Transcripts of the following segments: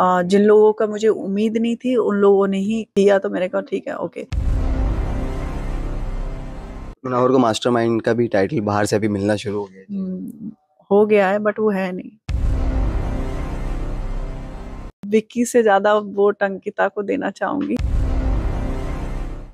जिन लोगों का मुझे उम्मीद नहीं थी उन लोगों ने ही किया तो मैंने कहा ठीक है ओके मनोहर को मास्टरमाइंड का भी टाइटल बाहर से अभी मिलना शुरू हो गया हम्म, हो गया है बट वो है नहीं विक्की से ज्यादा वोट अंकिता को देना चाहूंगी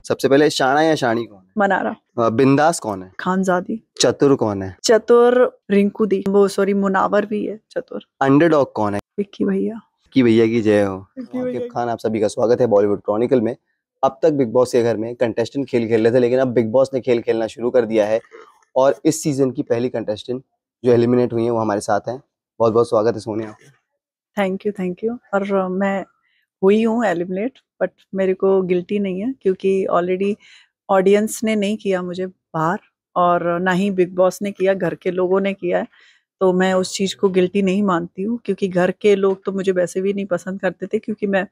सबसे पहले शाना या शानी कौन है मनारा बिंदास कौन है खानजादी चतुर कौन है चतुर रिंकू दी वो सॉरी मुनावर भी है चतुर अंडरडॉग कौन है विक्की भैया की भैया की जय हो आकिब हाँ, खान आप सभी का स्वागत है बॉलीवुड क्रॉनिकल में अब तक बिग बॉस के घर में कंटेस्टेंट खेल खेल रहे थे लेकिन अब बिग बॉस ने खेल खेलना शुरू कर दिया है और इस सीजन की पहली कंटेस्टेंट जो एलिमिनेट हुई है वो हमारे साथ हैं बहुत बहुत स्वागत है Sonia thank you thank you और मैं हुई हूँ एलिमिनेट बट मेरे को गिल्टी नहीं है क्योंकि ऑलरेडी ऑडियंस ने नहीं किया मुझे बाहर और ना ही बिग बॉस ने किया घर के लोगों ने किया है तो मैं उस चीज़ को गिल्टी नहीं मानती हूँ क्योंकि घर के लोग तो मुझे वैसे भी नहीं पसंद करते थे क्योंकि मैं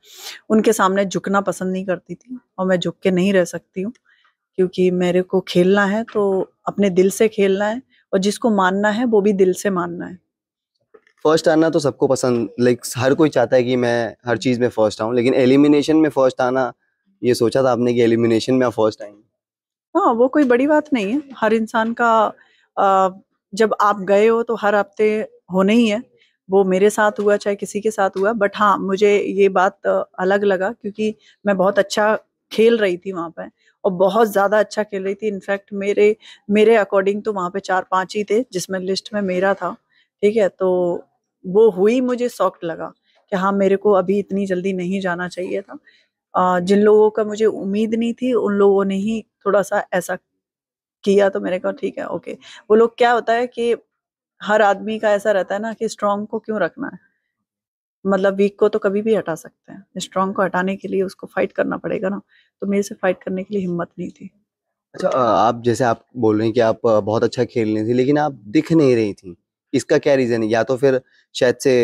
उनके सामने झुकना पसंद नहीं करती थी और मैं झुक के नहीं रह सकती हूँ क्योंकि मेरे को खेलना है तो अपने दिल से खेलना है और जिसको मानना है वो भी दिल से मानना है फर्स्ट आना तो सबको पसंद लाइक हर कोई चाहता है कि मैं हर चीज़ में फर्स्ट आऊँ लेकिन एलिमिनेशन में फर्स्ट आना ये सोचा था आपने कि एलिमिनेशन में आप फर्स्ट आएंगे हाँ वो कोई बड़ी बात नहीं है हर इंसान का आ, जब आप गए हो तो हर हफ्ते होने ही है वो मेरे साथ हुआ चाहे किसी के साथ हुआ बट हाँ मुझे ये बात अलग लगा क्योंकि मैं बहुत अच्छा खेल रही थी वहाँ पर और बहुत ज़्यादा अच्छा खेल रही थी इनफैक्ट मेरे मेरे अकॉर्डिंग तो वहाँ पे चार पांच ही थे जिसमें लिस्ट में मेरा था ठीक है तो वो हुई मुझे सॉफ्ट लगा कि हाँ मेरे को अभी इतनी जल्दी नहीं जाना चाहिए था जिन लोगों का मुझे उम्मीद नहीं थी उन लोगों ने ही थोड़ा सा ऐसा किया तो मैंने कहा ठीक है ओके वो लोग क्या होता है कि हर आदमी का ऐसा रहता है ना कि स्ट्रॉन्ग को क्यों रखना है मतलब वीक को तो कभी भी हटा सकते हैं स्ट्रॉन्ग को हटाने के लिए उसको फाइट करना पड़ेगा ना तो मेरे से फाइट करने के लिए हिम्मत नहीं थी अच्छा आप जैसे आप बोल रहे हैं कि आप बहुत अच्छा खेल रही थी लेकिन आप दिख नहीं रही थी इसका क्या रीज़न है या तो फिर शायद से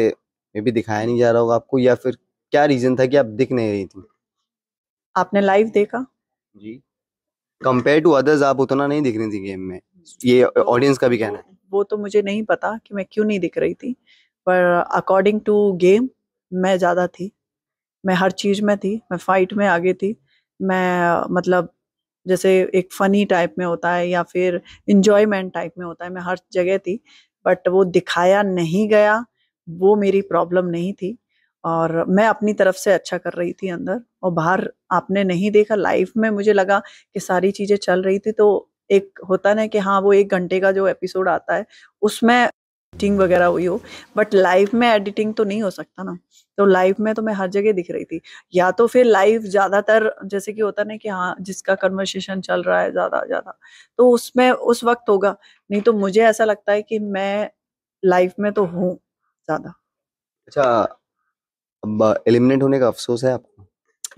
मे भी दिखाया नहीं जा रहा होगा आपको या फिर क्या रीज़न था कि आप दिख नहीं रही थी आपने लाइव देखा जी कंपेयर टू अदर्स आप उतना नहीं दिख रही थी गेम में ये ऑडियंस तो का भी कहना है वो तो मुझे नहीं पता कि मैं क्यों नहीं दिख रही थी पर अकॉर्डिंग टू गेम मैं ज़्यादा थी मैं हर चीज़ में थी मैं फाइट में आगे थी मैं मतलब जैसे एक फ़नी टाइप में होता है या फिर इंजॉयमेंट टाइप में होता है मैं हर जगह थी बट वो दिखाया नहीं गया वो मेरी प्रॉब्लम नहीं थी और मैं अपनी तरफ से अच्छा कर रही थी अंदर और बाहर आपने नहीं देखा लाइफ में मुझे लगा कि सारी चीज़ें चल रही थी तो एक होता ना कि हाँ वो एक घंटे का जो एपिसोड आता है उसमें एडिटिंग वगैरह हुई हो बट लाइफ में एडिटिंग तो नहीं हो सकता ना तो लाइफ में तो मैं हर जगह दिख रही थी या तो फिर लाइव ज़्यादातर जैसे कि होता ना कि हाँ जिसका कन्वर्सेशन चल रहा है ज़्यादा ज़्यादा तो उसमें उस वक्त होगा नहीं तो मुझे ऐसा लगता है कि मैं लाइफ में तो हूँ ज़्यादा अच्छा अब एलिमिनेट होने का अफसोस है आपको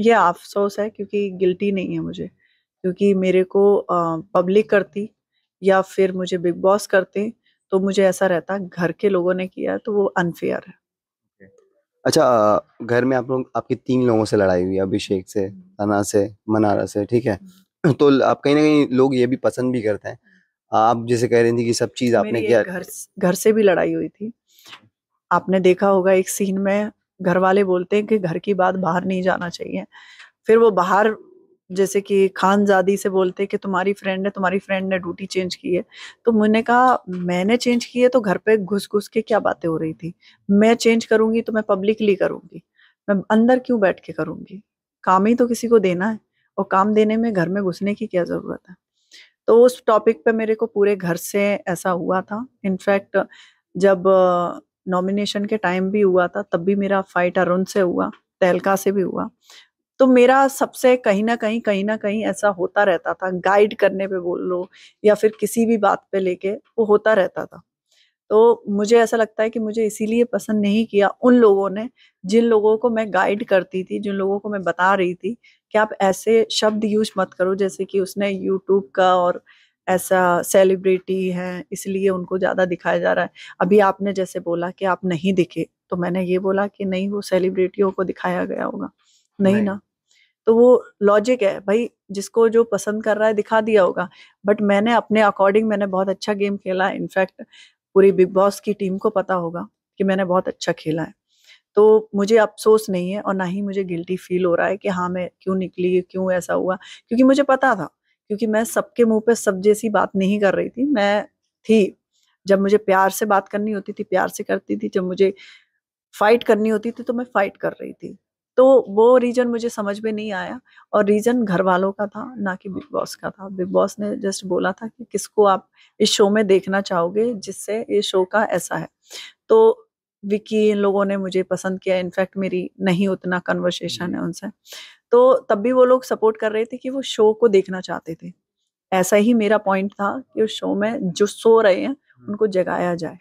ये अफसोस है क्योंकि गिल्टी नहीं है मुझे क्योंकि मेरे को पब्लिक करती या फिर मुझे बिग बॉस करते तो मुझे ऐसा रहता घर के लोगों ने किया तो वो अनफेयर है अच्छा घर में आप लोग आपकी तीन लोगों से लड़ाई हुई अभिषेक से हम्म। अना से मनारा से ठीक है हम्म। तो आप कहीं ना कहीं लोग ये भी पसंद भी करते हैं हम्म। आप जैसे कह रही थी कि सब चीज आपने किया घर घर से भी लड़ाई हुई थी आपने देखा होगा एक सीन में घर वाले बोलते हैं कि घर की बात बाहर नहीं जाना चाहिए फिर वो बाहर जैसे कि खानजादी से बोलते कि तुम्हारी फ्रेंड है तुम्हारी फ्रेंड ने ड्यूटी चेंज की है तो मैंने कहा मैंने चेंज की है तो घर पे घुस घुस के क्या बातें हो रही थी मैं चेंज करूंगी तो मैं पब्लिकली करूंगी मैं अंदर क्यों बैठ के करूंगी काम ही तो किसी को देना है और काम देने में घर में घुसने की क्या ज़रूरत है तो उस टॉपिक पे मेरे को पूरे घर से ऐसा हुआ था इनफैक्ट जब नॉमिनेशन के टाइम भी हुआ था तब भी मेरा फाइट अरुण से हुआ तहलका से भी हुआ तो मेरा सबसे कहीं ना कहीं कहीं ना कहीं ऐसा होता रहता था गाइड करने पे बोल लो या फिर किसी भी बात पे लेके वो होता रहता था तो मुझे ऐसा लगता है कि मुझे इसीलिए पसंद नहीं किया उन लोगों ने जिन लोगों को मैं गाइड करती थी जिन लोगों को मैं बता रही थी कि आप ऐसे शब्द यूज मत करो जैसे कि उसने यूट्यूब का और ऐसा सेलिब्रिटी है इसलिए उनको ज़्यादा दिखाया जा रहा है अभी आपने जैसे बोला कि आप नहीं दिखे तो मैंने ये बोला कि नहीं वो सेलिब्रिटियों को दिखाया गया होगा नहीं, नहीं। ना तो वो लॉजिक है भाई जिसको जो पसंद कर रहा है दिखा दिया होगा बट मैंने अपने अकॉर्डिंग मैंने बहुत अच्छा गेम खेला है इनफैक्ट पूरी बिग बॉस की टीम को पता होगा कि मैंने बहुत अच्छा खेला है तो मुझे अफसोस नहीं है और ना ही मुझे गिल्टी फील हो रहा है कि हाँ मैं क्यों निकली क्यों ऐसा हुआ क्योंकि मुझे पता था क्योंकि मैं सबके मुंह पे सब जैसी बात नहीं कर रही थी मैं थी जब मुझे प्यार से बात करनी होती थी प्यार से करती थी जब मुझे फाइट करनी होती थी तो मैं फाइट कर रही थी तो वो रीज़न मुझे समझ में नहीं आया और रीज़न घर वालों का था ना कि बिग बॉस का था बिग बॉस ने जस्ट बोला था कि किसको आप इस शो में देखना चाहोगे जिससे ये शो का ऐसा है तो विकी इन लोगों ने मुझे पसंद किया इनफैक्ट मेरी नहीं उतना कन्वर्सेशन हम्म। है उनसे तो तब भी वो लोग सपोर्ट कर रहे थे कि वो शो को देखना चाहते थे ऐसा ही मेरा पॉइंट था कि उस शो में जो सो रहे हैं हम्म। उनको जगाया जाए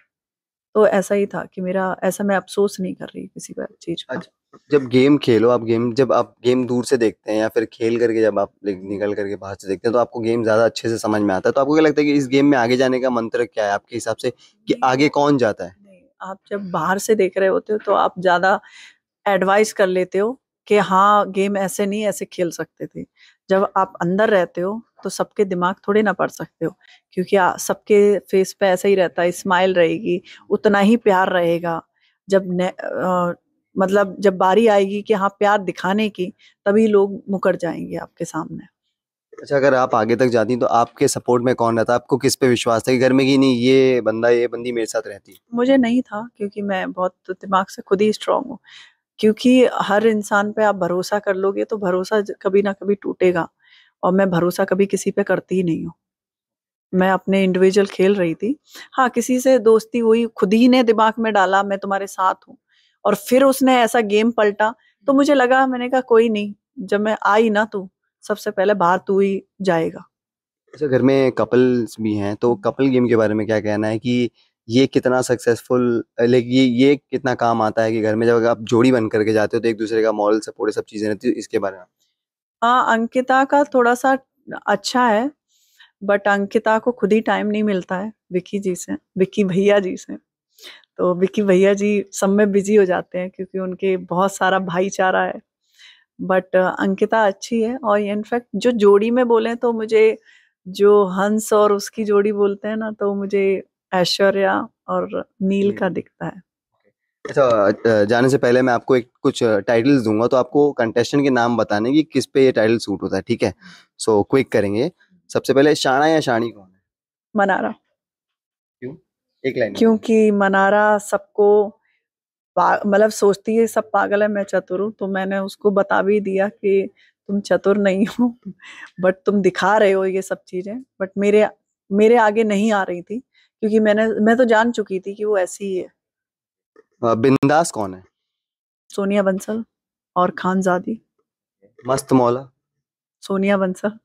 तो ऐसा ही था कि मेरा ऐसा मैं अफसोस नहीं कर रही किसी पर चीज का अच्छा, जब गेम खेलो आप गेम जब आप गेम दूर से देखते हैं या फिर खेल करके जब आप निकल करके बाहर से देखते हैं तो आपको गेम ज्यादा अच्छे से समझ में आता है तो आपको क्या लगता है कि इस गेम में आगे जाने का मंत्र क्या है आपके हिसाब से कि आगे कौन जाता है आप जब बाहर से देख रहे होते हो तो आप ज़्यादा एडवाइस कर लेते हो कि हाँ गेम ऐसे नहीं ऐसे खेल सकते थे जब आप अंदर रहते हो तो सबके दिमाग थोड़े ना पढ़ सकते हो क्योंकि सबके फेस पे ऐसा ही रहता है स्माइल रहेगी उतना ही प्यार रहेगा जब ने, आ, मतलब जब बारी आएगी कि हाँ प्यार दिखाने की तभी लोग मुकर जाएंगे आपके सामने अच्छा अगर आप आगे तक जाती तो आपके सपोर्ट में कौन रहता आपको किस पे विश्वास था कि घर में की नहीं ये बंदा ये बंदी मेरे साथ रहती मुझे नहीं था क्योंकि मैं बहुत दिमाग से खुद ही स्ट्रांग हूँ क्योंकि हर इंसान पे आप भरोसा कर लोगे तो भरोसा कभी ना कभी टूटेगा और मैं भरोसा कभी किसी पे करती ही नहीं हूँ मैं अपने इंडिविजुअल खेल रही थी हाँ किसी से दोस्ती हुई खुद ही ने दिमाग में डाला मैं तुम्हारे साथ हूँ और फिर उसने ऐसा गेम पलटा तो हम्म। मुझे लगा मैंने कहा कोई नहीं जब मैं आई ना तू सबसे पहले बाहर तू ही जाएगा अच्छा घर में कपल्स भी हैं तो कपल गेम के बारे में क्या कहना है कि ये कितना सक्सेसफुल लाइक ये ये कितना काम आता है कि घर में जब आप जोड़ी बन करके जाते हो तो एक दूसरे का मॉरल सपोर्ट सब चीज़ें रहती है इसके बारे में हाँ अंकिता का थोड़ा सा अच्छा है बट अंकिता को खुद ही टाइम नहीं मिलता है विक्की जी से विक्की भैया जी से तो विक्की भैया जी सब में बिजी हो जाते हैं क्योंकि उनके बहुत सारा भाईचारा है बट uh, अंकिता अच्छी है और इनफैक्ट जो जोड़ी में बोले तो मुझे जो हंस और उसकी जोड़ी बोलते हैं ना तो मुझे ऐश्वर्या और नील का दिखता है अच्छा जाने से पहले मैं आपको एक कुछ टाइटल्स दूंगा तो आपको कंटेस्टेंट के नाम बताने की किस पे ये टाइटल सूट होता है ठीक है सो so, क्विक करेंगे सबसे पहले शाणा या शाणी कौन है मनारा क्यों एक लाइन क्योंकि मनारा सबको मतलब सोचती है सब पागल है मैं चतुर हूँ तो मैंने उसको बता भी दिया कि तुम चतुर नहीं हो बट तुम दिखा रहे हो ये सब चीज़ें बट मेरे मेरे आगे नहीं आ रही थी क्योंकि मैंने मैं तो जान चुकी थी कि वो ऐसी ही है बिंदास कौन है सोनिया बंसल और खानजादी मस्त मौला सोनिया बंसल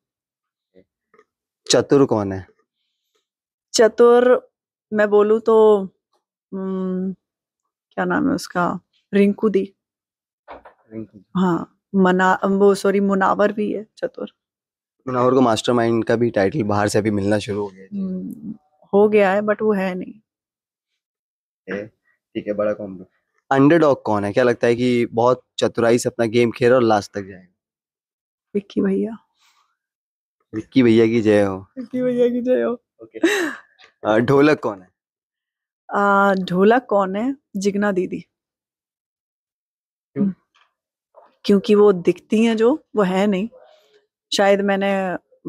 चतुर कौन है चतुर मैं बोलू तो क्या नाम है उसका रिंकू दी हाँ मना वो सॉरी मुनावर भी है चतुर मुनावर को मास्टरमाइंड का भी टाइटल बाहर से भी मिलना शुरू हो गया हम्म, हो गया है बट वो है नहीं ठीक है बड़ा कॉम्बो अंडरडॉग कौन है क्या लगता है कि बहुत चतुराई से अपना गेम खेल और लास्ट तक जाएगा विक्की भैया विक्की भैया की जय हो विक्की भैया की जय हो ओके ढोलक कौन है ढोलक कौन है जिगना दीदी क्योंकि वो दिखती हैं जो वो है नहीं शायद मैंने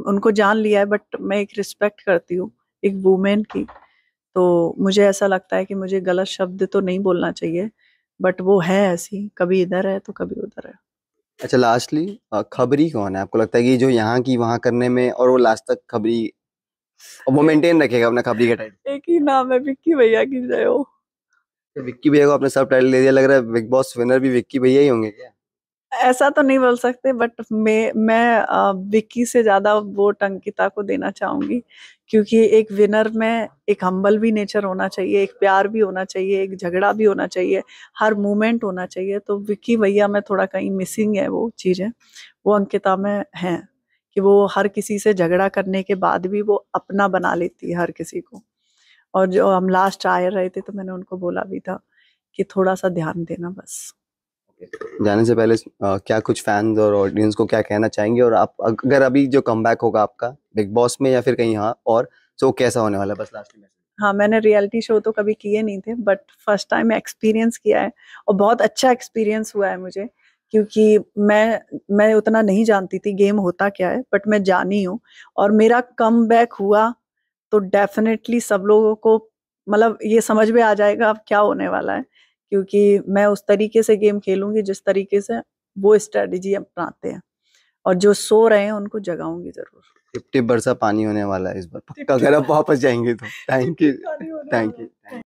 उनको जान लिया है बट मैं एक रिस्पेक्ट करती हूँ एक वूमेन की तो मुझे ऐसा लगता है कि मुझे गलत शब्द तो नहीं बोलना चाहिए बट वो है ऐसी कभी इधर है तो कभी उधर है अच्छा लास्टली खबरी कौन है आपको लगता है कि जो यहाँ की वहाँ करने में और वो लास्ट तक खबरी और वो मेंटेन रखेगा अपना खबरी का टाइटल एक ही नाम है विक्की भैया की जय हो तो विक्की भैया को अपने सब टाइटल दे दिया लग रहा है बिग बॉस विनर भी विक्की भैया ही होंगे क्या ऐसा तो नहीं बोल सकते बट मैं मैं विक्की से ज्यादा वोट अंकिता को देना चाहूंगी क्योंकि एक विनर में एक हम्बल भी नेचर होना चाहिए एक प्यार भी होना चाहिए एक झगड़ा भी होना चाहिए हर मोमेंट होना चाहिए तो विक्की भैया में थोड़ा कहीं मिसिंग है वो चीजें वो अंकिता में हैं कि वो हर किसी से झगड़ा करने के बाद भी वो अपना बना लेती है हर किसी को और जो हम लास्ट आए रहे थे तो मैंने उनको बोला भी था कि थोड़ा सा ध्यान देना बस जाने से पहले आ, क्या कुछ फैंस और ऑडियंस को क्या कहना चाहेंगे और आप अगर अभी जो कम होगा आपका बिग बॉस में या फिर कहीं हाँ और तो कैसा होने वाला बस लास्ट में हाँ मैंने रियलिटी शो तो कभी किए नहीं थे बट फर्स्ट टाइम एक्सपीरियंस किया है और बहुत अच्छा एक्सपीरियंस हुआ है मुझे क्योंकि मैं मैं उतना नहीं जानती थी गेम होता क्या है बट मैं जानी हूँ और मेरा कम बैक हुआ तो डेफिनेटली सब लोगों को मतलब ये समझ में आ जाएगा अब क्या होने वाला है क्योंकि मैं उस तरीके से गेम खेलूंगी जिस तरीके से वो स्ट्रेटेजी अपनाते हैं और जो सो रहे हैं उनको जगाऊंगी जरूर टिप टिप बरसा पानी होने वाला है इस बार अगर आप वापस जाएंगे तो थैंक यू थैंक यू